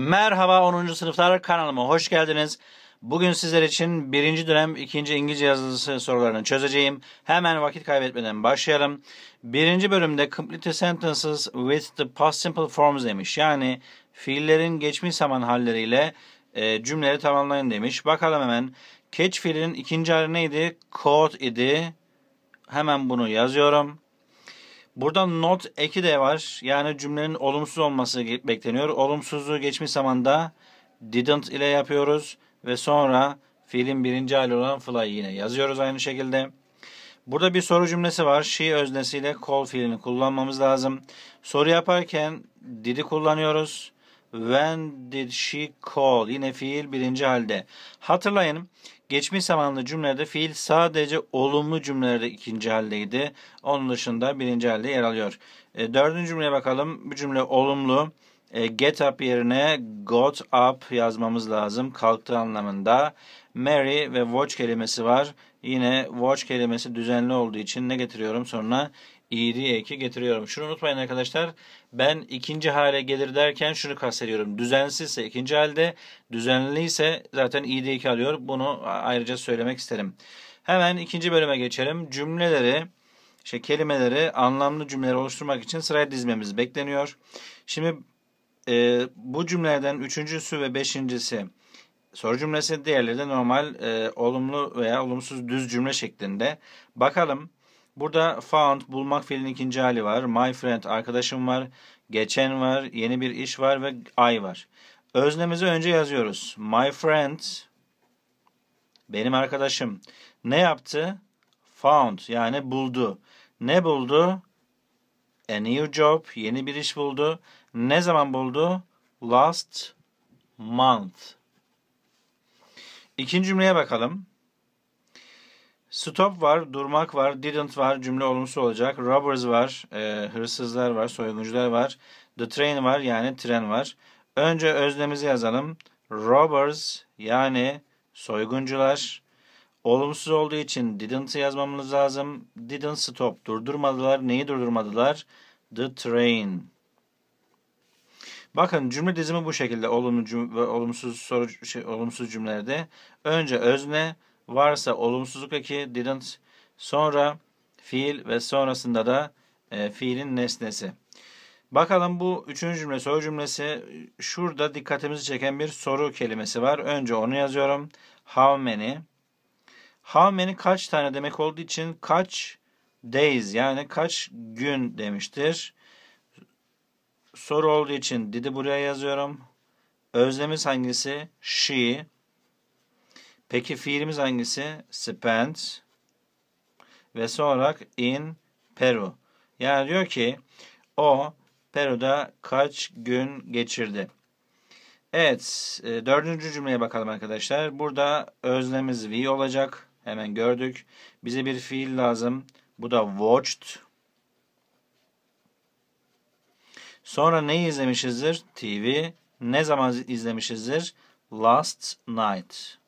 Merhaba 10. sınıflar kanalıma hoş geldiniz. Bugün sizler için birinci dönem ikinci İngilizce yazılısı sorularını çözeceğim. Hemen vakit kaybetmeden başlayalım. Birinci bölümde complete sentences with the past simple forms demiş. Yani fiillerin geçmiş zaman halleriyle e, cümleleri tamamlayın demiş. Bakalım hemen. Catch fiilinin ikinci hali neydi? Caught idi. Hemen bunu yazıyorum. Burada not eki de var. Yani cümlenin olumsuz olması bekleniyor. Olumsuzluğu geçmiş zamanda didn't ile yapıyoruz. Ve sonra fiilin birinci hali olan fly yine yazıyoruz aynı şekilde. Burada bir soru cümlesi var. She öznesiyle call fiilini kullanmamız lazım. Soru yaparken did'i kullanıyoruz. When did she call? Yine fiil birinci halde. Hatırlayın Geçmiş zamanlı cümlede fiil sadece olumlu cümlelerde ikinci haldeydi. Onun dışında birinci halde yer alıyor. E, dördüncü cümleye bakalım. Bu cümle olumlu. E, get up yerine got up yazmamız lazım. Kalktı anlamında. Mary ve watch kelimesi var. Yine watch kelimesi düzenli olduğu için ne getiriyorum sonra? iyiliği eki getiriyorum. Şunu unutmayın arkadaşlar. Ben ikinci hale gelir derken şunu kastediyorum. Düzensizse ikinci halde, düzenliyse zaten iyiliği eki alıyor. Bunu ayrıca söylemek isterim. Hemen ikinci bölüme geçelim. Cümleleri işte kelimeleri anlamlı cümleler oluşturmak için sıraya dizmemiz bekleniyor. Şimdi e, bu cümlelerden üçüncüsü ve beşincisi soru cümlesi, diğerleri de normal e, olumlu veya olumsuz düz cümle şeklinde. Bakalım Burada found bulmak fiilin ikinci hali var. My friend arkadaşım var. Geçen var. Yeni bir iş var ve I var. Öznemizi önce yazıyoruz. My friend benim arkadaşım ne yaptı? Found yani buldu. Ne buldu? A new job yeni bir iş buldu. Ne zaman buldu? Last month. İkinci cümleye bakalım. Stop var, durmak var, didn't var, cümle olumsuz olacak. Robbers var, e, hırsızlar var, soyguncular var. The train var yani tren var. Önce özlemizi yazalım. Robbers yani soyguncular. Olumsuz olduğu için didn't'ı yazmamız lazım. Didn't stop. Durdurmadılar. Neyi durdurmadılar? The train. Bakın cümle dizimi bu şekilde olumlu cümle, olumsuz soru şey, olumsuz cümlelerde önce özne, varsa olumsuzluk eki didn't sonra fiil ve sonrasında da e, fiilin nesnesi. Bakalım bu üçüncü cümle soru cümlesi şurada dikkatimizi çeken bir soru kelimesi var. Önce onu yazıyorum. How many? How many kaç tane demek olduğu için kaç days yani kaç gün demiştir. Soru olduğu için didi buraya yazıyorum. Özlemiz hangisi? She. Peki fiilimiz hangisi? Spent ve sonra in Peru. Yani diyor ki o Peru'da kaç gün geçirdi? Evet, e, dördüncü cümleye bakalım arkadaşlar. Burada özlemiz we olacak. Hemen gördük. Bize bir fiil lazım. Bu da watched. Sonra neyi izlemişizdir? TV. Ne zaman izlemişizdir? Last night.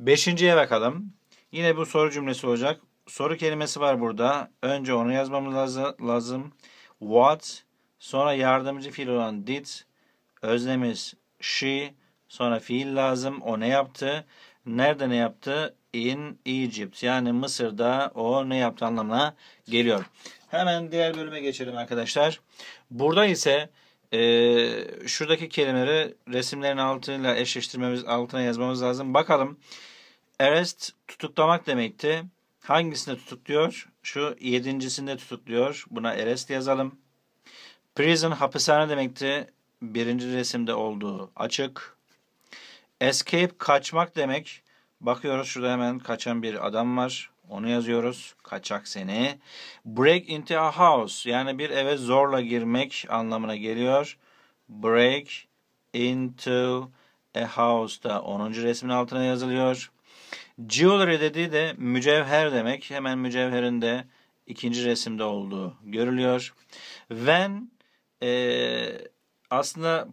Beşinciye bakalım. Yine bu soru cümlesi olacak. Soru kelimesi var burada. Önce onu yazmamız lazım. What, sonra yardımcı fiil olan did, özlemiz she, sonra fiil lazım. O ne yaptı? Nerede ne yaptı? In Egypt. Yani Mısır'da o ne yaptı anlamına geliyor. Hemen diğer bölüme geçelim arkadaşlar. Burada ise e, şuradaki kelimeleri resimlerin altıyla eşleştirmemiz, altına yazmamız lazım. Bakalım. Bakalım. Arrest tutuklamak demekti. Hangisinde tutukluyor? Şu yedincisinde tutukluyor. Buna arrest yazalım. Prison hapishane demekti. Birinci resimde olduğu açık. Escape kaçmak demek. Bakıyoruz şurada hemen kaçan bir adam var. Onu yazıyoruz. Kaçak seni. Break into a house. Yani bir eve zorla girmek anlamına geliyor. Break into a house da 10. resmin altına yazılıyor. Jewelry dediği de mücevher demek. Hemen mücevherin de ikinci resimde olduğu görülüyor. Van e, aslında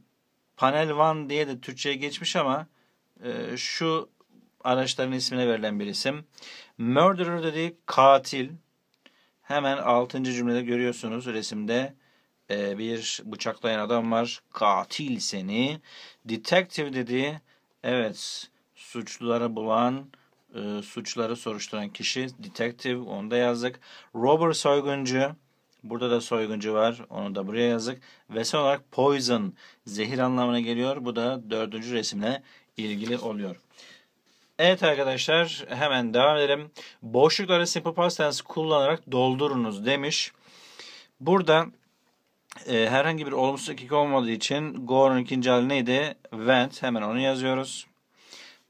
panel van diye de Türkçe'ye geçmiş ama e, şu araçların ismine verilen bir isim. Murderer dediği katil. Hemen altıncı cümlede görüyorsunuz resimde e, bir bıçaklayan adam var. Katil seni. Detective dediği evet suçluları bulan, e, suçları soruşturan kişi detective onu da yazdık. Robert soyguncu burada da soyguncu var onu da buraya yazdık. Ve son olarak poison zehir anlamına geliyor. Bu da dördüncü resimle ilgili oluyor. Evet arkadaşlar hemen devam edelim. Boşlukları simple past tense kullanarak doldurunuz demiş. Burada e, herhangi bir olumsuz dakika olmadığı için go'nun ikinci hali neydi? Went. Hemen onu yazıyoruz.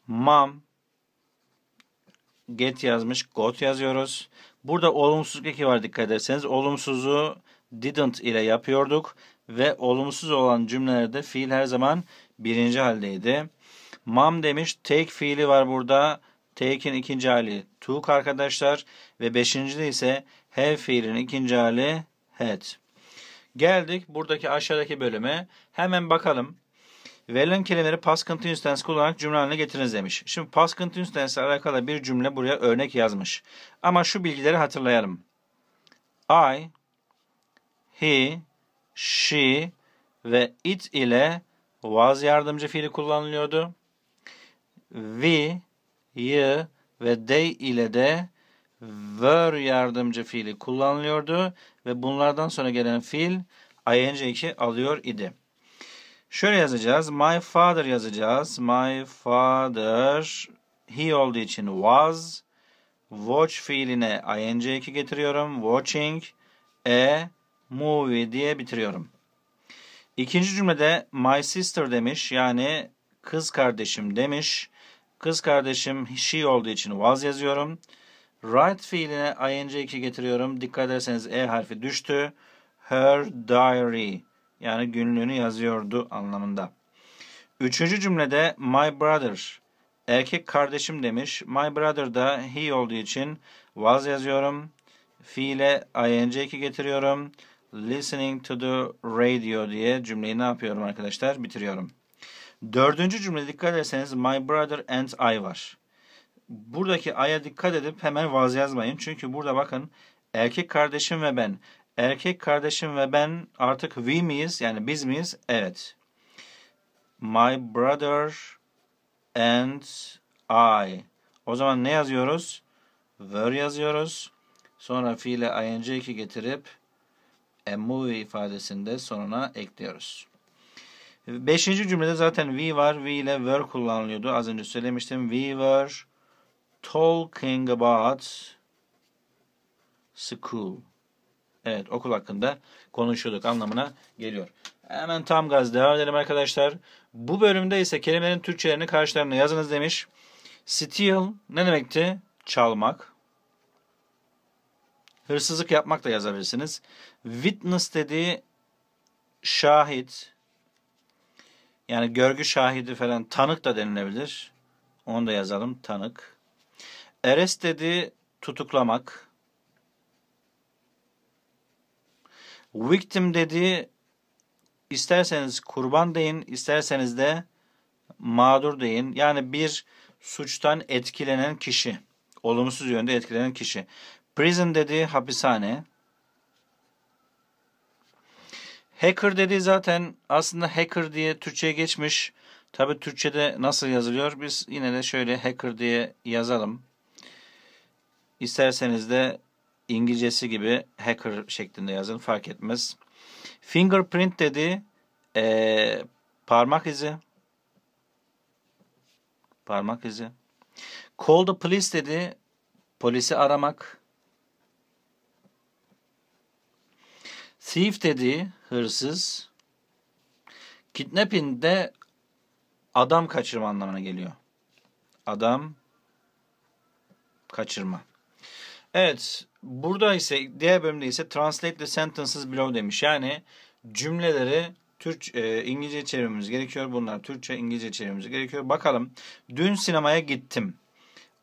Mam get yazmış got yazıyoruz. Burada olumsuz eki var dikkat ederseniz. Olumsuzu didn't ile yapıyorduk ve olumsuz olan cümlelerde fiil her zaman birinci haldeydi. Mam demiş take fiili var burada. Take'in ikinci hali took arkadaşlar ve beşinci de ise have fiilin ikinci hali had. Geldik buradaki aşağıdaki bölüme. Hemen bakalım. Verilen kelimeleri past continuous tense kullanarak cümle haline getiriniz demiş. Şimdi past continuous tense ile alakalı bir cümle buraya örnek yazmış. Ama şu bilgileri hatırlayalım. I, he, she ve it ile was yardımcı fiili kullanılıyordu. We, you ve they ile de were yardımcı fiili kullanılıyordu ve bunlardan sonra gelen fiil ing2 alıyor idi. Şöyle yazacağız. My father yazacağız. My father he olduğu için was. Watch fiiline ing eki getiriyorum. Watching a movie diye bitiriyorum. İkinci cümlede my sister demiş. Yani kız kardeşim demiş. Kız kardeşim she olduğu için was yazıyorum. Right fiiline ing eki getiriyorum. Dikkat ederseniz e harfi düştü. Her diary yani günlüğünü yazıyordu anlamında. Üçüncü cümlede my brother erkek kardeşim demiş. My brother da he olduğu için was yazıyorum. Fiile ing 2 getiriyorum. Listening to the radio diye cümleyi ne yapıyorum arkadaşlar? Bitiriyorum. Dördüncü cümle dikkat ederseniz my brother and I var. Buradaki I'ya dikkat edip hemen was yazmayın. Çünkü burada bakın erkek kardeşim ve ben Erkek kardeşim ve ben artık we miyiz? Yani biz miyiz? Evet. My brother and I. O zaman ne yazıyoruz? Were yazıyoruz. Sonra fiile ing2 getirip a movie ifadesinde sonuna ekliyoruz. Beşinci cümlede zaten we var. We ile were kullanılıyordu. Az önce söylemiştim. We were talking about school. Evet okul hakkında konuşuyorduk anlamına geliyor. Hemen tam gaz devam edelim arkadaşlar. Bu bölümde ise kelimelerin Türkçelerini karşılarına yazınız demiş. Steal ne demekti? Çalmak. Hırsızlık yapmak da yazabilirsiniz. Witness dediği şahit. Yani görgü şahidi falan tanık da denilebilir. Onu da yazalım tanık. Arrest dediği tutuklamak. Victim dediği isterseniz kurban deyin, isterseniz de mağdur deyin. Yani bir suçtan etkilenen kişi, olumsuz yönde etkilenen kişi. Prison dediği hapishane. Hacker dediği zaten aslında hacker diye Türkçe'ye geçmiş. Tabi Türkçe'de nasıl yazılıyor? Biz yine de şöyle hacker diye yazalım. İsterseniz de İngilizcesi gibi hacker şeklinde yazın fark etmez. Fingerprint dedi e, parmak izi. Parmak izi. Call the police dedi polisi aramak. Thief dedi hırsız. Kidnapping de adam kaçırma anlamına geliyor. Adam kaçırma. Evet burada ise diğer bölümde ise translate the sentences below demiş. Yani cümleleri Türk e, İngilizce çevirmemiz gerekiyor. Bunlar Türkçe İngilizce çevirmemiz gerekiyor. Bakalım. Dün sinemaya gittim.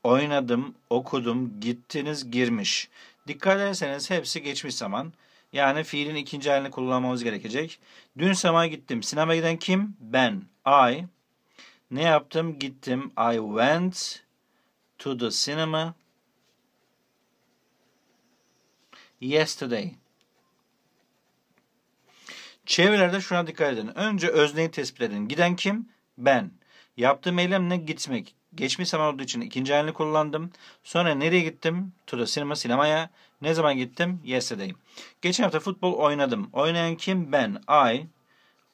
Oynadım, okudum, gittiniz, girmiş. Dikkat ederseniz hepsi geçmiş zaman. Yani fiilin ikinci halini kullanmamız gerekecek. Dün sinemaya gittim. Sinemaya giden kim? Ben. I. Ne yaptım? Gittim. I went to the cinema. yesterday. Çevrelerde şuna dikkat edin. Önce özneyi tespit edin. Giden kim? Ben. Yaptığım eylem ne? Gitmek. Geçmiş zaman olduğu için ikinci halini kullandım. Sonra nereye gittim? To the cinema, sinemaya. Ne zaman gittim? Yesterday. Geçen hafta futbol oynadım. Oynayan kim? Ben. I.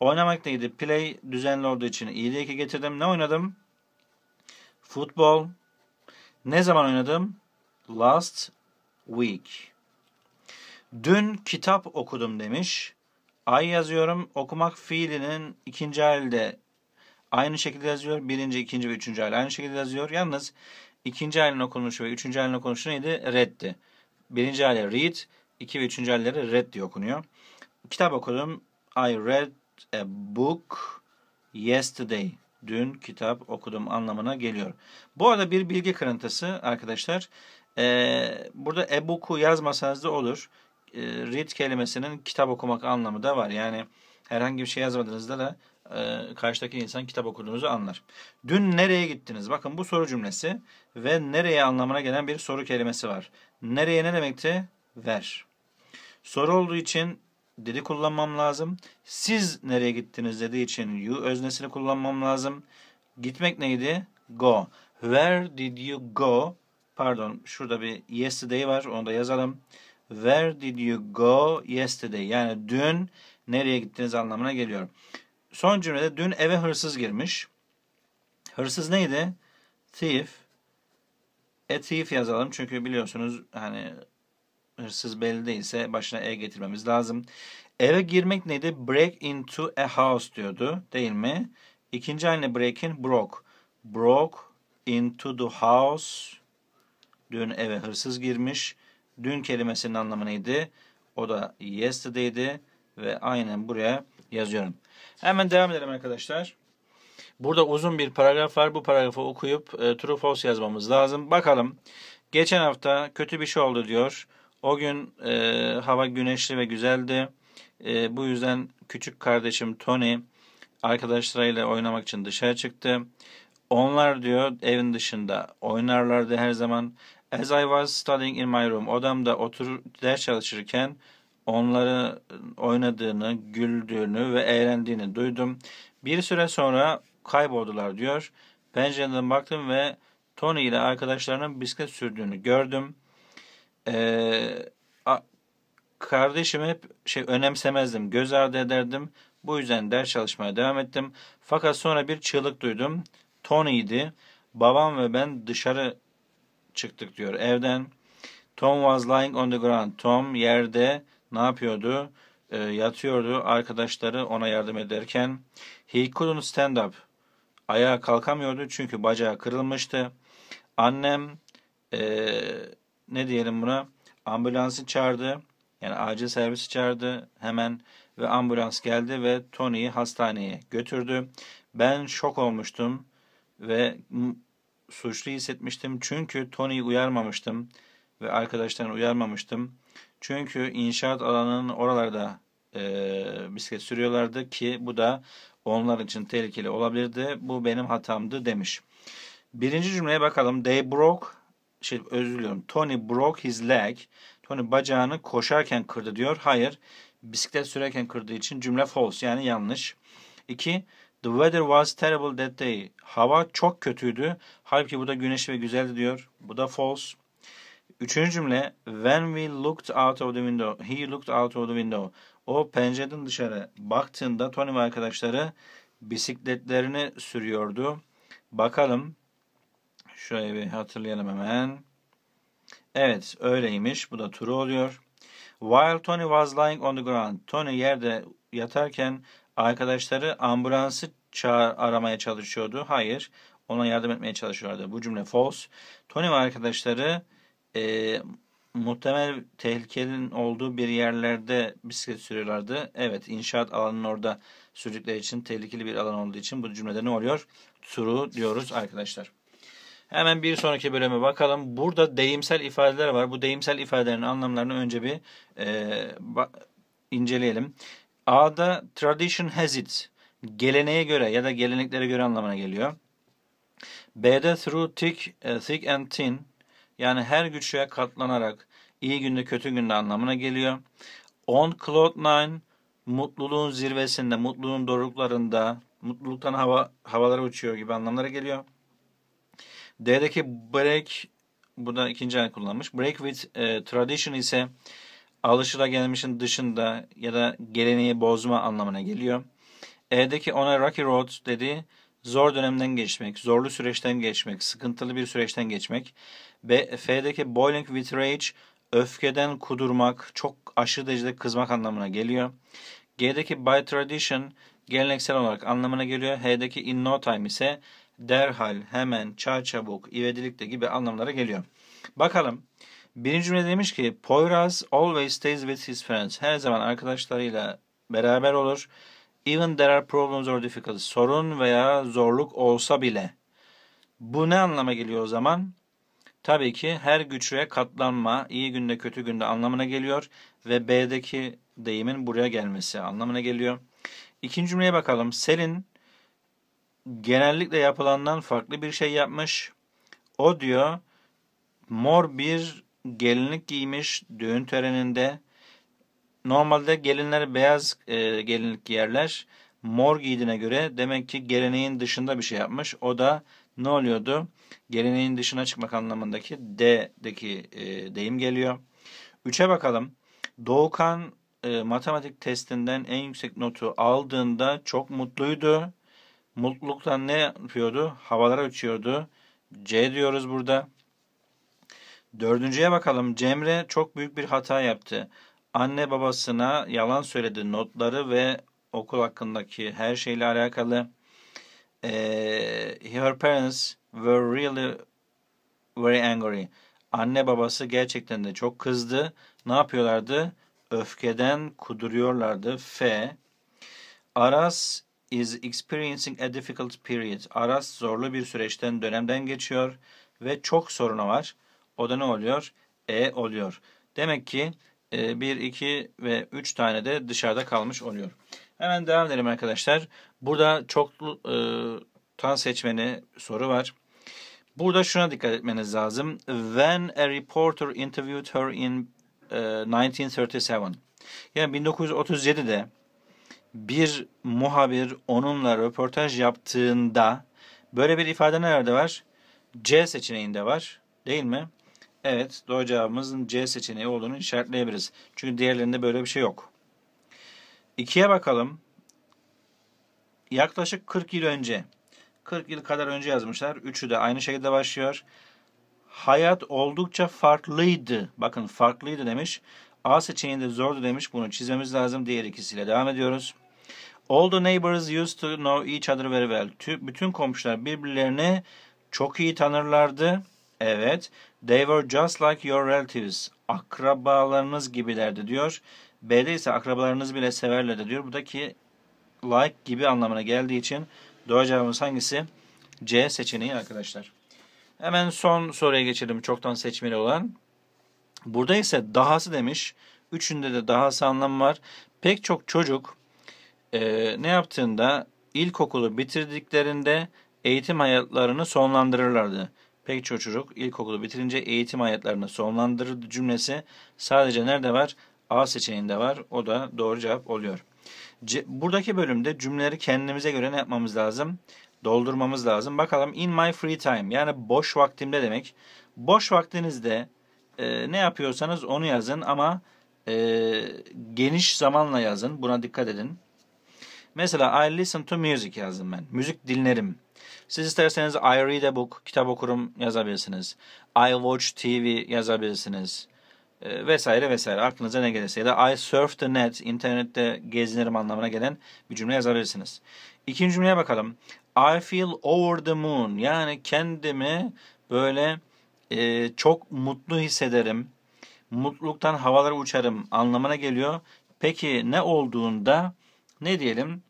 Oynamak neydi? Play düzenli olduğu için iyiliği ki getirdim. Ne oynadım? Futbol. Ne zaman oynadım? Last week. Dün kitap okudum demiş. Ay yazıyorum. Okumak fiilinin ikinci halde aynı şekilde yazıyor. Birinci, ikinci ve üçüncü hal aynı şekilde yazıyor. Yalnız ikinci halin okunuşu ve üçüncü halin okunuşu neydi? Reddi. Birinci hali read, iki ve üçüncü halleri red diye okunuyor. Kitap okudum. I read a book yesterday. Dün kitap okudum anlamına geliyor. Bu arada bir bilgi kırıntısı arkadaşlar. Ee, burada e-book'u yazmasanız da olur. E, read kelimesinin kitap okumak anlamı da var. Yani herhangi bir şey yazmadığınızda da e, karşıdaki insan kitap okuduğunuzu anlar. Dün nereye gittiniz? Bakın bu soru cümlesi ve nereye anlamına gelen bir soru kelimesi var. Nereye ne demekti? Ver. Soru olduğu için dedi kullanmam lazım. Siz nereye gittiniz dediği için you öznesini kullanmam lazım. Gitmek neydi? Go. Where did you go? Pardon şurada bir yesterday var onu da yazalım. Where did you go yesterday? Yani dün nereye gittiniz anlamına geliyor. Son cümlede dün eve hırsız girmiş. Hırsız neydi? Thief. E thief yazalım çünkü biliyorsunuz hani hırsız belli değilse başına e getirmemiz lazım. Eve girmek neydi? Break into a house diyordu değil mi? İkinci haline break'in broke. Broke into the house. Dün eve hırsız girmiş dün kelimesinin anlamı neydi? O da yesterday'di ve aynen buraya yazıyorum. Hemen devam edelim arkadaşlar. Burada uzun bir paragraf var. Bu paragrafı okuyup e, true false yazmamız lazım. Bakalım. Geçen hafta kötü bir şey oldu diyor. O gün e, hava güneşli ve güzeldi. E, bu yüzden küçük kardeşim Tony arkadaşlarıyla oynamak için dışarı çıktı. Onlar diyor evin dışında oynarlardı her zaman As I was studying in my room, odamda oturur ders çalışırken onları oynadığını, güldüğünü ve eğlendiğini duydum. Bir süre sonra kayboldular diyor. Pencereden baktım ve Tony ile arkadaşlarının bisiklet sürdüğünü gördüm. Ee, kardeşimi hep şey önemsemezdim, göz ardı ederdim. Bu yüzden ders çalışmaya devam ettim. Fakat sonra bir çığlık duydum. Tony idi. Babam ve ben dışarı çıktık diyor evden. Tom was lying on the ground. Tom yerde ne yapıyordu? E, yatıyordu. Arkadaşları ona yardım ederken. He couldn't stand up. Ayağa kalkamıyordu çünkü bacağı kırılmıştı. Annem e, ne diyelim buna ambulansı çağırdı. Yani acil servisi çağırdı hemen ve ambulans geldi ve Tony'yi hastaneye götürdü. Ben şok olmuştum ve suçlu hissetmiştim çünkü Tony'yi uyarmamıştım ve arkadaşlarını uyarmamıştım. Çünkü inşaat alanının oralarda e, bisiklet sürüyorlardı ki bu da onlar için tehlikeli olabilirdi. Bu benim hatamdı demiş. Birinci cümleye bakalım. They broke, şey özür diliyorum. Tony broke his leg. Tony bacağını koşarken kırdı diyor. Hayır, bisiklet sürerken kırdığı için cümle false yani yanlış. İki The weather was terrible that day. Hava çok kötüydü. Halbuki bu da güneşli ve güzeldi diyor. Bu da false. Üçüncü cümle When we looked out of the window, he looked out of the window. O pencereden dışarı baktığında Tony ve arkadaşları bisikletlerini sürüyordu. Bakalım. Şöyle bir hatırlayalım hemen. Evet öyleymiş. Bu da true oluyor. While Tony was lying on the ground. Tony yerde yatarken Arkadaşları ambulansı çağır, aramaya çalışıyordu. Hayır. Ona yardım etmeye çalışıyordu. Bu cümle false. Tony ve arkadaşları e, muhtemel tehlikenin olduğu bir yerlerde bisiklet sürüyorlardı. Evet inşaat alanının orada sürdükleri için tehlikeli bir alan olduğu için bu cümlede ne oluyor? True diyoruz arkadaşlar. Hemen bir sonraki bölüme bakalım. Burada deyimsel ifadeler var. Bu deyimsel ifadelerin anlamlarını önce bir e, inceleyelim. A'da tradition has it. Geleneğe göre ya da geleneklere göre anlamına geliyor. B'de through thick, e, thick and thin. Yani her güçlüğe katlanarak iyi günde kötü günde anlamına geliyor. On cloud nine mutluluğun zirvesinde, mutluluğun doruklarında, mutluluktan hava havalara uçuyor gibi anlamlara geliyor. D'deki break, bu da ikinci ay kullanmış. Break with e, tradition ise gelmişin dışında ya da geleneği bozma anlamına geliyor. E'deki ona rocky road dedi zor dönemden geçmek, zorlu süreçten geçmek, sıkıntılı bir süreçten geçmek. B, F'deki boiling with rage öfkeden kudurmak, çok aşırı derecede kızmak anlamına geliyor. G'deki by tradition geleneksel olarak anlamına geliyor. H'deki in no time ise derhal, hemen, çarçabuk, ivedilikte gibi anlamlara geliyor. Bakalım Birinci cümle demiş ki Poyraz always stays with his friends. Her zaman arkadaşlarıyla beraber olur. Even there are problems or difficulties. Sorun veya zorluk olsa bile. Bu ne anlama geliyor o zaman? Tabii ki her güçlüğe katlanma, iyi günde kötü günde anlamına geliyor ve B'deki deyimin buraya gelmesi anlamına geliyor. İkinci cümleye bakalım. Selin genellikle yapılandan farklı bir şey yapmış. O diyor mor bir gelinlik giymiş düğün töreninde. Normalde gelinler beyaz e, gelinlik giyerler. Mor giydiğine göre demek ki geleneğin dışında bir şey yapmış. O da ne oluyordu? Geleneğin dışına çıkmak anlamındaki D'deki e, deyim geliyor. Üçe bakalım. Doğukan e, matematik testinden en yüksek notu aldığında çok mutluydu. Mutluluktan ne yapıyordu? Havalara uçuyordu. C diyoruz burada. Dördüncüye bakalım. Cemre çok büyük bir hata yaptı. Anne babasına yalan söyledi. Notları ve okul hakkındaki her şeyle alakalı. Ee, her parents were really very angry. Anne babası gerçekten de çok kızdı. Ne yapıyorlardı? Öfkeden kuduruyorlardı. F. Aras is experiencing a difficult period. Aras zorlu bir süreçten, dönemden geçiyor ve çok sorunu var. O da ne oluyor? E oluyor. Demek ki 1, e, 2 ve 3 tane de dışarıda kalmış oluyor. Hemen devam edelim arkadaşlar. Burada çoklu e, tan seçmeni soru var. Burada şuna dikkat etmeniz lazım. When a reporter interviewed her in e, 1937. Yani 1937'de bir muhabir onunla röportaj yaptığında böyle bir ifade nerede var? C seçeneğinde var değil mi? Evet doğru cevabımızın C seçeneği olduğunu işaretleyebiliriz. Çünkü diğerlerinde böyle bir şey yok. İkiye bakalım. Yaklaşık 40 yıl önce 40 yıl kadar önce yazmışlar. Üçü de aynı şekilde başlıyor. Hayat oldukça farklıydı. Bakın farklıydı demiş. A seçeneğinde zordu demiş. Bunu çizmemiz lazım. Diğer ikisiyle devam ediyoruz. All the neighbors used to know each other very well. Bütün komşular birbirlerini çok iyi tanırlardı. Evet. They were just like your relatives. Akrabalarınız gibilerdi diyor. B'de ise akrabalarınız bile severlerdi diyor. Bu da ki like gibi anlamına geldiği için doğru cevabımız hangisi? C seçeneği arkadaşlar. Hemen son soruya geçelim çoktan seçmeli olan. Burada ise dahası demiş. Üçünde de dahası anlamı var. Pek çok çocuk e, ne yaptığında ilkokulu bitirdiklerinde eğitim hayatlarını sonlandırırlardı. Pek çoğu çocuk ilkokulu bitirince eğitim hayatlarını sonlandırır cümlesi sadece nerede var? A seçeneğinde var. O da doğru cevap oluyor. C Buradaki bölümde cümleleri kendimize göre ne yapmamız lazım? Doldurmamız lazım. Bakalım in my free time yani boş vaktimde demek. Boş vaktinizde e, ne yapıyorsanız onu yazın ama e, geniş zamanla yazın. Buna dikkat edin. Mesela I listen to music yazdım ben. Müzik dinlerim. Siz isterseniz I read a book, kitap okurum yazabilirsiniz. I watch TV yazabilirsiniz. E, vesaire vesaire. Aklınıza ne gelirse. Ya da I surf the net, internette gezinirim anlamına gelen bir cümle yazabilirsiniz. İkinci cümleye bakalım. I feel over the moon. Yani kendimi böyle e, çok mutlu hissederim. Mutluluktan havalara uçarım anlamına geliyor. Peki ne olduğunda ne diyelim?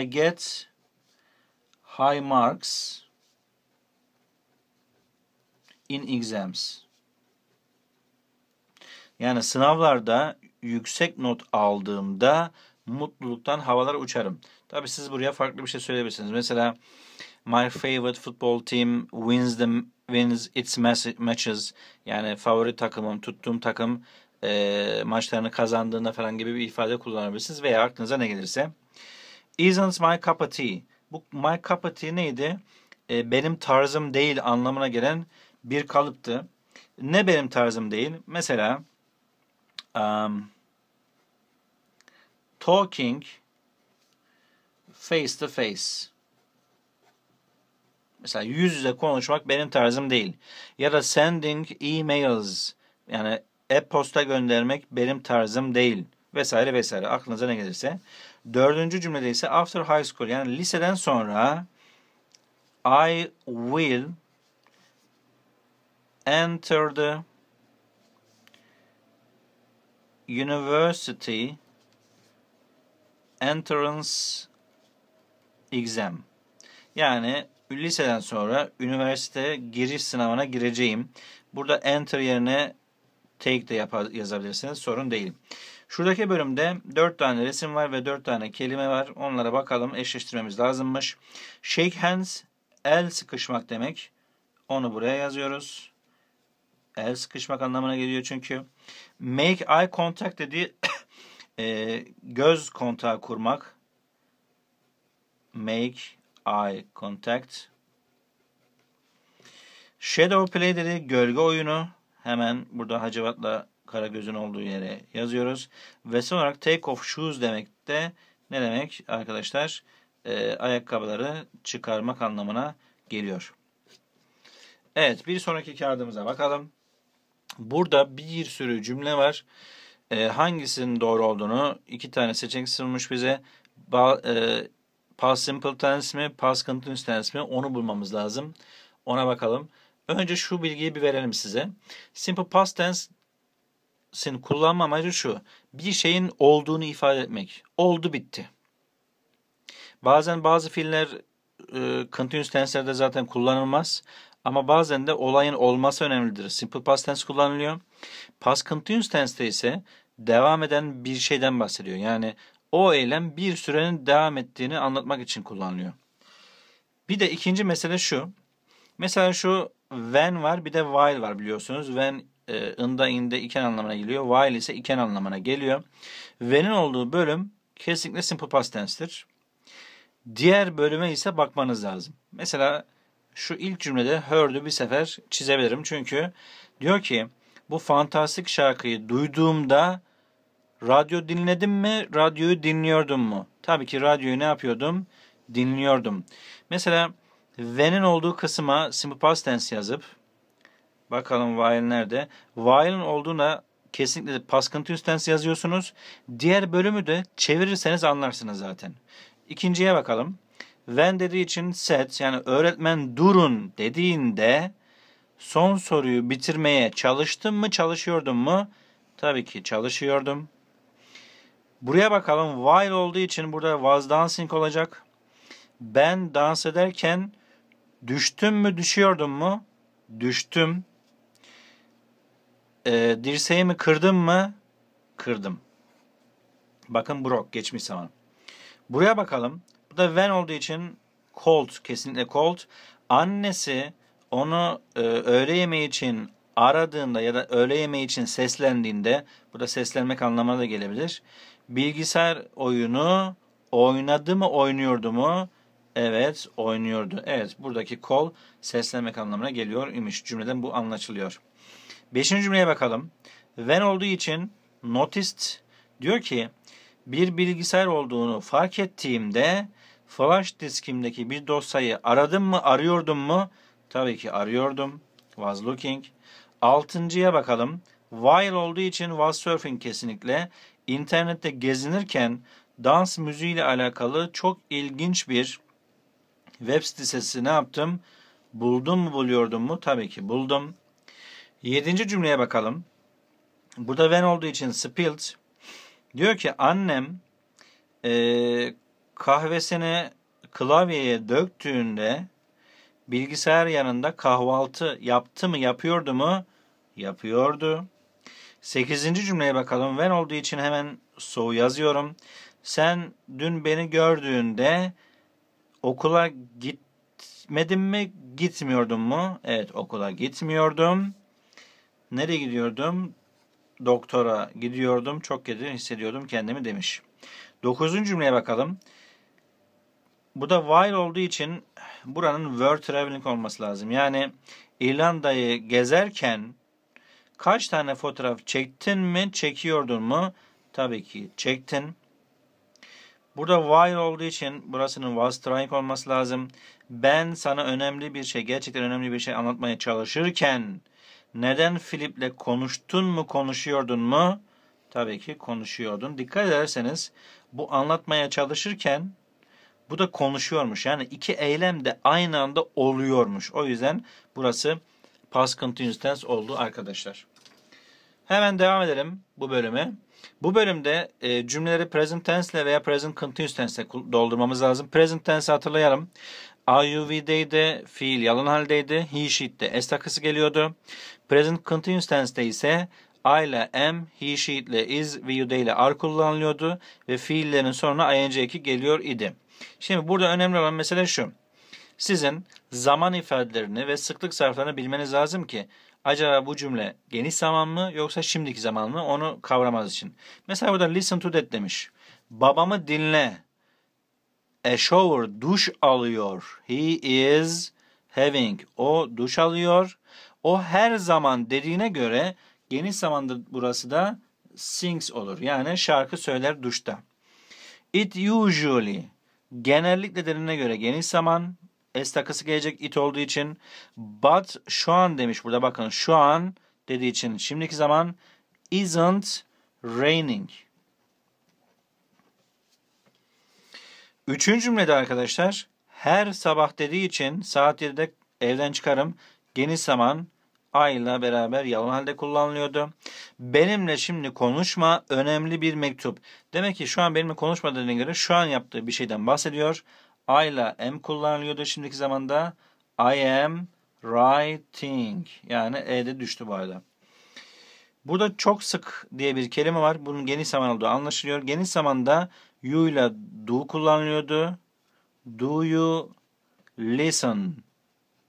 I get high marks in exams. Yani sınavlarda yüksek not aldığımda mutluluktan havalara uçarım. Tabi siz buraya farklı bir şey söyleyebilirsiniz. Mesela my favorite football team wins the wins its matches. Yani favori takımım, tuttuğum takım e, maçlarını kazandığında falan gibi bir ifade kullanabilirsiniz veya aklınıza ne gelirse. Isn't my cup of tea? Bu my cup neydi? E, benim tarzım değil anlamına gelen bir kalıptı. Ne benim tarzım değil? Mesela um, talking face to face. Mesela yüz yüze konuşmak benim tarzım değil. Ya da sending emails yani e-posta göndermek benim tarzım değil vesaire vesaire aklınıza ne gelirse. Dördüncü cümlede ise after high school yani liseden sonra I will enter the university entrance exam. Yani liseden sonra üniversite giriş sınavına gireceğim. Burada enter yerine take de yapar, yazabilirsiniz. Sorun değil. Şuradaki bölümde 4 tane resim var ve 4 tane kelime var. Onlara bakalım eşleştirmemiz lazımmış. Shake hands el sıkışmak demek. Onu buraya yazıyoruz. El sıkışmak anlamına geliyor çünkü. Make eye contact dediği e, göz kontağı kurmak. Make eye contact. Shadow play dedi, gölge oyunu. Hemen burada Hacivat'la Karagöz'ün olduğu yere yazıyoruz. Ve son olarak take off shoes demek de ne demek arkadaşlar? E, ayakkabıları çıkarmak anlamına geliyor. Evet bir sonraki kağıdımıza bakalım. Burada bir sürü cümle var. E, hangisinin doğru olduğunu iki tane seçenek sunmuş bize. Ba, e, past simple tense mi, past continuous tense mi onu bulmamız lazım. Ona bakalım. Önce şu bilgiyi bir verelim size. Simple past tense sin kullanma amacı şu. Bir şeyin olduğunu ifade etmek. Oldu bitti. Bazen bazı fiiller e, continuous tense'lerde zaten kullanılmaz. Ama bazen de olayın olması önemlidir. Simple past tense kullanılıyor. Past continuous tense'te ise devam eden bir şeyden bahsediyor. Yani o eylem bir sürenin devam ettiğini anlatmak için kullanılıyor. Bir de ikinci mesele şu. Mesela şu when var bir de while var biliyorsunuz. When e, ında inde iken anlamına geliyor. While ise iken anlamına geliyor. When'in olduğu bölüm kesinlikle simple past tense'tir. Diğer bölüme ise bakmanız lazım. Mesela şu ilk cümlede heard'ü bir sefer çizebilirim. Çünkü diyor ki bu fantastik şarkıyı duyduğumda radyo dinledim mi? Radyoyu dinliyordum mu? Tabii ki radyoyu ne yapıyordum? Dinliyordum. Mesela when'in olduğu kısma simple past tense yazıp Bakalım while nerede? While'ın olduğuna kesinlikle past continuous tense yazıyorsunuz. Diğer bölümü de çevirirseniz anlarsınız zaten. İkinciye bakalım. When dediği için set yani öğretmen durun dediğinde son soruyu bitirmeye çalıştım mı çalışıyordum mu? Tabii ki çalışıyordum. Buraya bakalım while olduğu için burada was dancing olacak. Ben dans ederken düştüm mü düşüyordum mu? Düştüm. E, ee, dirseğimi kırdım mı? Kırdım. Bakın Brock geçmiş zaman. Buraya bakalım. Bu da Van olduğu için Colt kesinlikle Colt. Annesi onu e, öğle yemeği için aradığında ya da öğle yemeği için seslendiğinde bu da seslenmek anlamına da gelebilir. Bilgisayar oyunu oynadı mı oynuyordu mu? Evet oynuyordu. Evet buradaki kol seslenmek anlamına geliyor imiş. Cümleden bu anlaşılıyor. Beşinci cümleye bakalım. When olduğu için noticed diyor ki bir bilgisayar olduğunu fark ettiğimde flash diskimdeki bir dosyayı aradım mı arıyordum mu? Tabii ki arıyordum. Was looking. Altıncıya bakalım. While olduğu için was surfing kesinlikle. İnternette gezinirken dans müziği ile alakalı çok ilginç bir web sitesi ne yaptım? Buldum mu buluyordum mu? Tabii ki buldum. Yedinci cümleye bakalım. Burada when olduğu için spilled. Diyor ki annem e, kahvesini klavyeye döktüğünde bilgisayar yanında kahvaltı yaptı mı yapıyordu mu? Yapıyordu. Sekizinci cümleye bakalım. When olduğu için hemen so yazıyorum. Sen dün beni gördüğünde okula gitmedin mi? Gitmiyordun mu? Evet okula gitmiyordum. Nereye gidiyordum? Doktora gidiyordum. Çok kötü hissediyordum kendimi demiş. Dokuzuncu cümleye bakalım. Bu da while olduğu için buranın were traveling olması lazım. Yani İrlanda'yı gezerken kaç tane fotoğraf çektin mi, çekiyordun mu? Tabii ki çektin. Burada while olduğu için burasının was trying olması lazım. Ben sana önemli bir şey, gerçekten önemli bir şey anlatmaya çalışırken neden Filip'le konuştun mu konuşuyordun mu? Tabii ki konuşuyordun. Dikkat ederseniz bu anlatmaya çalışırken bu da konuşuyormuş. Yani iki eylem de aynı anda oluyormuş. O yüzden burası past continuous tense oldu arkadaşlar. Hemen devam edelim bu bölüme. Bu bölümde e, cümleleri present tense ile veya present continuous tense ile doldurmamız lazım. Present tense hatırlayalım. I, you, IUV'deydi, fiil yalın haldeydi, he sheet'te es takısı geliyordu. Present Continuous Tense'de ise I ile am, he, she ile is ve you they ile are kullanılıyordu ve fiillerin sonuna ing eki geliyor idi. Şimdi burada önemli olan mesele şu. Sizin zaman ifadelerini ve sıklık zarflarını bilmeniz lazım ki acaba bu cümle geniş zaman mı yoksa şimdiki zaman mı onu kavramaz için. Mesela burada listen to that demiş. Babamı dinle. A shower duş alıyor. He is having. O duş alıyor. O her zaman dediğine göre geniş zamandır burası da sings olur. Yani şarkı söyler duşta. It usually genellikle dediğine göre geniş zaman S takısı gelecek it olduğu için. But şu an demiş burada bakın şu an dediği için şimdiki zaman isn't raining. Üçüncü cümlede arkadaşlar her sabah dediği için saat 7'de evden çıkarım geniş zaman Ayla beraber yalın halde kullanılıyordu. Benimle şimdi konuşma önemli bir mektup. Demek ki şu an benimle konuşma göre şu an yaptığı bir şeyden bahsediyor. Ayla ile am kullanılıyordu şimdiki zamanda. I am writing. Yani e'de düştü bu arada. Burada çok sık diye bir kelime var. Bunun geniş zaman olduğu anlaşılıyor. Geniş zamanda you ile do kullanılıyordu. Do you listen?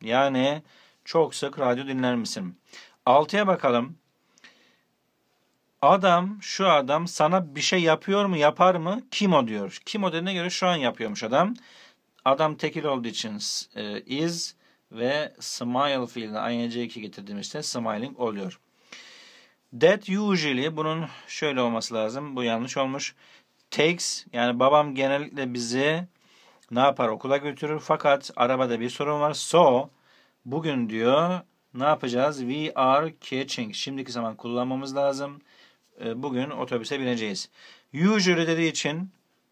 Yani çok sık radyo dinler misin? Altıya bakalım. Adam, şu adam sana bir şey yapıyor mu, yapar mı? Kim o diyor. Kim o dediğine göre şu an yapıyormuş adam. Adam tekil olduğu için e, is ve smile fiiline ing2 getirdiğimizde smiling oluyor. That usually bunun şöyle olması lazım. Bu yanlış olmuş. Takes yani babam genellikle bizi ne yapar okula götürür fakat arabada bir sorun var. So Bugün diyor ne yapacağız? We are catching. Şimdiki zaman kullanmamız lazım. Ee, bugün otobüse bineceğiz. Usually dediği için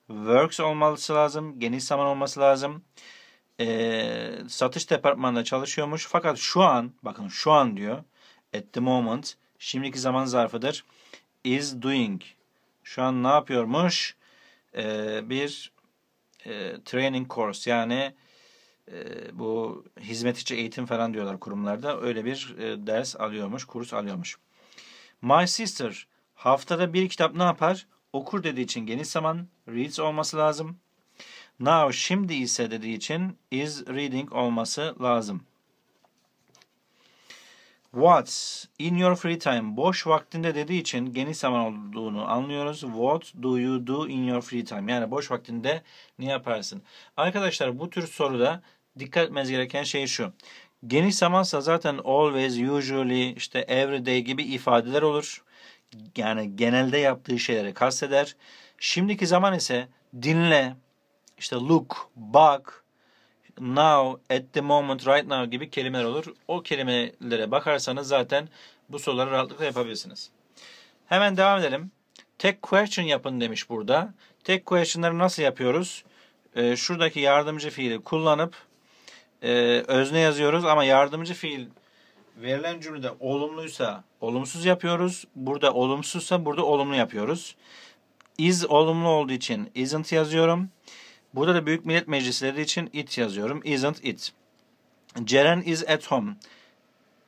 works olması lazım. Geniş zaman olması lazım. E, satış departmanında çalışıyormuş. Fakat şu an bakın şu an diyor. At the moment. Şimdiki zaman zarfıdır. Is doing. Şu an ne yapıyormuş? E, bir e, training course yani ee, bu hizmet eğitim falan diyorlar kurumlarda. Öyle bir e, ders alıyormuş, kurs alıyormuş. My Sister haftada bir kitap ne yapar? Okur dediği için geniş zaman reads olması lazım. Now şimdi ise dediği için is reading olması lazım. What in your free time boş vaktinde dediği için geniş zaman olduğunu anlıyoruz. What do you do in your free time? Yani boş vaktinde ne yaparsın? Arkadaşlar bu tür soruda dikkat etmeniz gereken şey şu. Geniş zamansa zaten always, usually, işte everyday gibi ifadeler olur. Yani genelde yaptığı şeyleri kasteder. Şimdiki zaman ise dinle, işte look, bak, now, at the moment, right now gibi kelimeler olur. O kelimelere bakarsanız zaten bu soruları rahatlıkla yapabilirsiniz. Hemen devam edelim. Tek question yapın demiş burada. Tek questionları nasıl yapıyoruz? Ee, şuradaki yardımcı fiili kullanıp e, özne yazıyoruz ama yardımcı fiil verilen cümlede olumluysa olumsuz yapıyoruz. Burada olumsuzsa burada olumlu yapıyoruz. Is olumlu olduğu için isn't yazıyorum. Burada da Büyük Millet Meclisleri için it yazıyorum. Isn't it. Ceren is at home.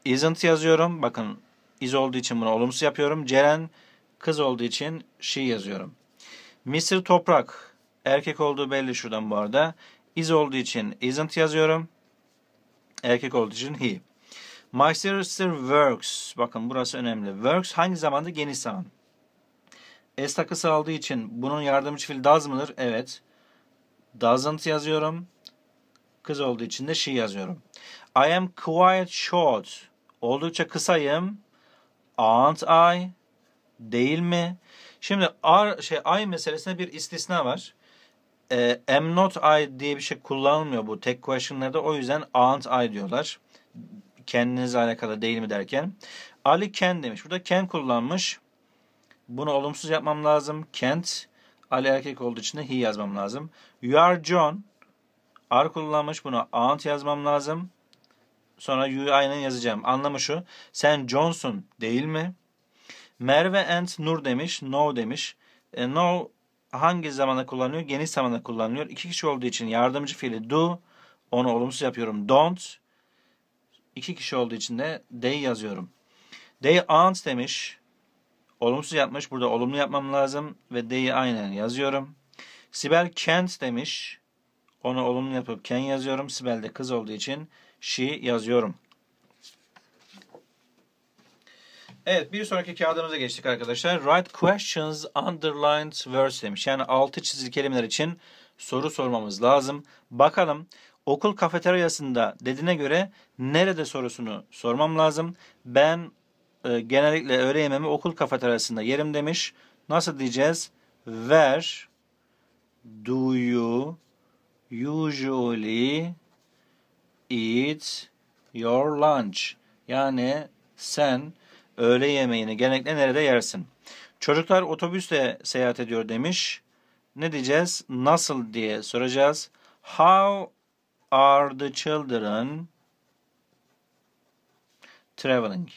Isn't yazıyorum. Bakın is olduğu için bunu olumsuz yapıyorum. Ceren kız olduğu için she yazıyorum. Mr. Toprak erkek olduğu belli şuradan bu arada. Is olduğu için isn't yazıyorum. Erkek olduğu için he. My sister works. Bakın burası önemli. Works hangi zamanda? Geniş zaman. S takısı aldığı için bunun yardımcı fiil does mıdır? Evet. Doesn't yazıyorum. Kız olduğu için de she yazıyorum. I am quite short. Oldukça kısayım. Aren't I? Değil mi? Şimdi are, şey, I meselesinde bir istisna var e, am not I diye bir şey kullanılmıyor bu tek question'larda. O yüzden aren't I diyorlar. Kendinizle alakalı değil mi derken. Ali can demiş. Burada can kullanmış. Bunu olumsuz yapmam lazım. Can't. Ali erkek olduğu için de he yazmam lazım. You are John. Are kullanmış. Buna aren't yazmam lazım. Sonra you aynen yazacağım. Anlamı şu. Sen Johnson değil mi? Merve and Nur demiş. No demiş. E, no hangi zamana kullanılıyor? Geniş zamana kullanılıyor. İki kişi olduğu için yardımcı fiili do. Onu olumsuz yapıyorum. Don't. İki kişi olduğu için de they yazıyorum. They aren't demiş. Olumsuz yapmış. Burada olumlu yapmam lazım. Ve they'i aynen yazıyorum. Sibel can't demiş. Onu olumlu yapıp can yazıyorum. Sibel de kız olduğu için she yazıyorum. Evet bir sonraki kağıdımıza geçtik arkadaşlar. Write questions underlined words demiş. Yani altı çizili kelimeler için soru sormamız lazım. Bakalım okul kafeteryasında dediğine göre nerede sorusunu sormam lazım. Ben e, genellikle öğle yemeğimi okul kafeteryasında yerim demiş. Nasıl diyeceğiz? Where do you usually eat your lunch? Yani sen öğle yemeğini genellikle nerede yersin? Çocuklar otobüsle seyahat ediyor demiş. Ne diyeceğiz? Nasıl diye soracağız. How are the children traveling?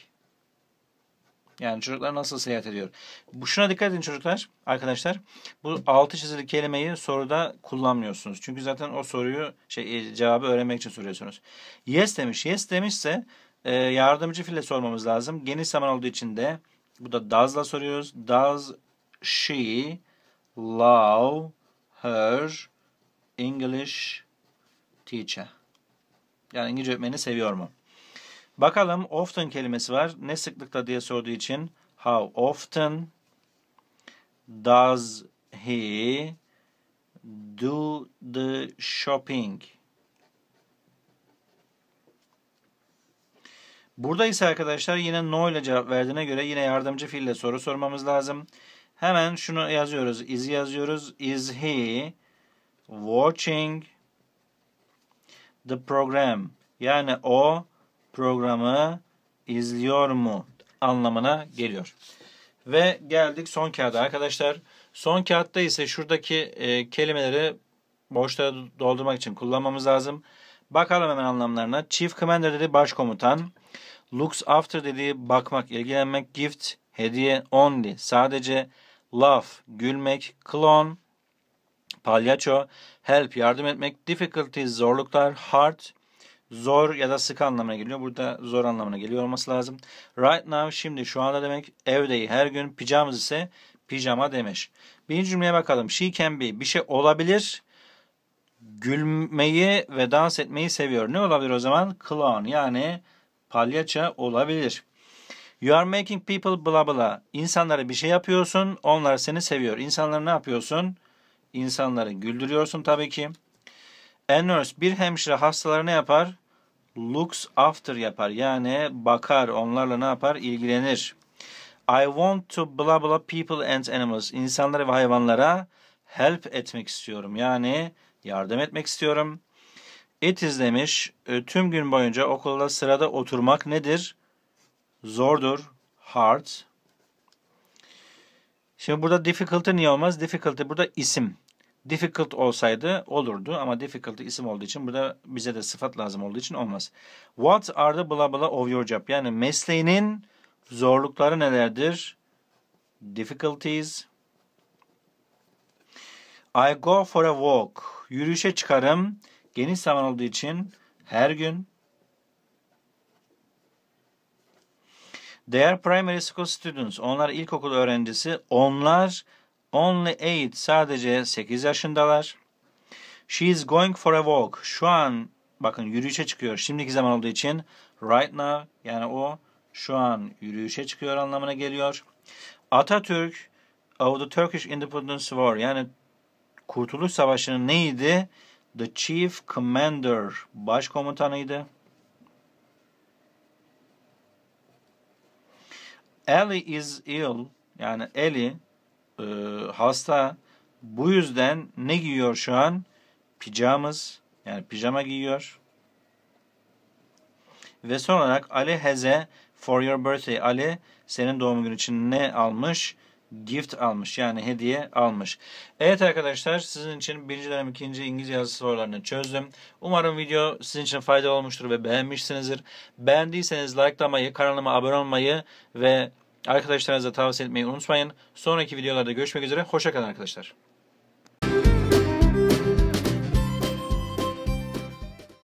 Yani çocuklar nasıl seyahat ediyor? Bu şuna dikkat edin çocuklar, arkadaşlar. Bu altı çizili kelimeyi soruda kullanmıyorsunuz. Çünkü zaten o soruyu şey e, cevabı öğrenmek için soruyorsunuz. Yes demiş. Yes demişse ee, yardımcı file sormamız lazım. Geniş zaman olduğu için de bu da does'la soruyoruz. Does she love her English teacher? Yani İngilizce öğretmeni seviyor mu? Bakalım often kelimesi var. Ne sıklıkla diye sorduğu için how often does he do the shopping? Burada ise arkadaşlar yine no ile cevap verdiğine göre yine yardımcı fiille soru sormamız lazım. Hemen şunu yazıyoruz. Is yazıyoruz. Is he watching the program? Yani o programı izliyor mu anlamına geliyor. Ve geldik son kağıda arkadaşlar. Son kağıtta ise şuradaki e, kelimeleri boşlara doldurmak için kullanmamız lazım. Bakalım hemen anlamlarına. Chief Commander dedi başkomutan. Looks after dediği bakmak, ilgilenmek. Gift, hediye. Only, sadece. Love gülmek. Clone, palyaço. Help, yardım etmek. Difficulties, zorluklar. Hard, zor ya da sıkı anlamına geliyor. Burada zor anlamına geliyor olması lazım. Right now, şimdi, şu anda demek. Evdeyi, her gün. Pijamız ise pijama demiş. Birinci cümleye bakalım. She can be, bir şey olabilir gülmeyi ve dans etmeyi seviyor. Ne olabilir o zaman? Clown yani palyaça olabilir. You are making people blah blah. İnsanlara bir şey yapıyorsun, onlar seni seviyor. İnsanları ne yapıyorsun? İnsanları güldürüyorsun tabii ki. A nurse, bir hemşire hastalara ne yapar? Looks after yapar. Yani bakar, onlarla ne yapar? İlgilenir. I want to blah blah people and animals. İnsanlara ve hayvanlara help etmek istiyorum. Yani yardım etmek istiyorum. It izlemiş. E, tüm gün boyunca okulda sırada oturmak nedir? Zordur. Hard. Şimdi burada difficulty niye olmaz? Difficulty burada isim. Difficult olsaydı olurdu ama difficulty isim olduğu için burada bize de sıfat lazım olduğu için olmaz. What are the blah blah of your job? Yani mesleğinin zorlukları nelerdir? Difficulties. I go for a walk. Yürüyüşe çıkarım. Geniş zaman olduğu için her gün. They are primary school students. Onlar ilkokul öğrencisi. Onlar only eight. Sadece 8 yaşındalar. She is going for a walk. Şu an bakın yürüyüşe çıkıyor. Şimdiki zaman olduğu için right now yani o şu an yürüyüşe çıkıyor anlamına geliyor. Atatürk of the Turkish Independence War yani Kurtuluş Savaşı'nın neydi? The Chief Commander başkomutanıydı. Ellie is ill yani Ellie e, hasta. Bu yüzden ne giyiyor şu an? Pijamız yani pijama giyiyor. Ve son olarak Ali a for your birthday. Ali senin doğum günü için ne almış? gift almış. Yani hediye almış. Evet arkadaşlar sizin için birinci dönem ikinci İngilizce yazısı sorularını çözdüm. Umarım video sizin için faydalı olmuştur ve beğenmişsinizdir. Beğendiyseniz likelamayı, kanalıma abone olmayı ve arkadaşlarınıza tavsiye etmeyi unutmayın. Sonraki videolarda görüşmek üzere. Hoşçakalın arkadaşlar.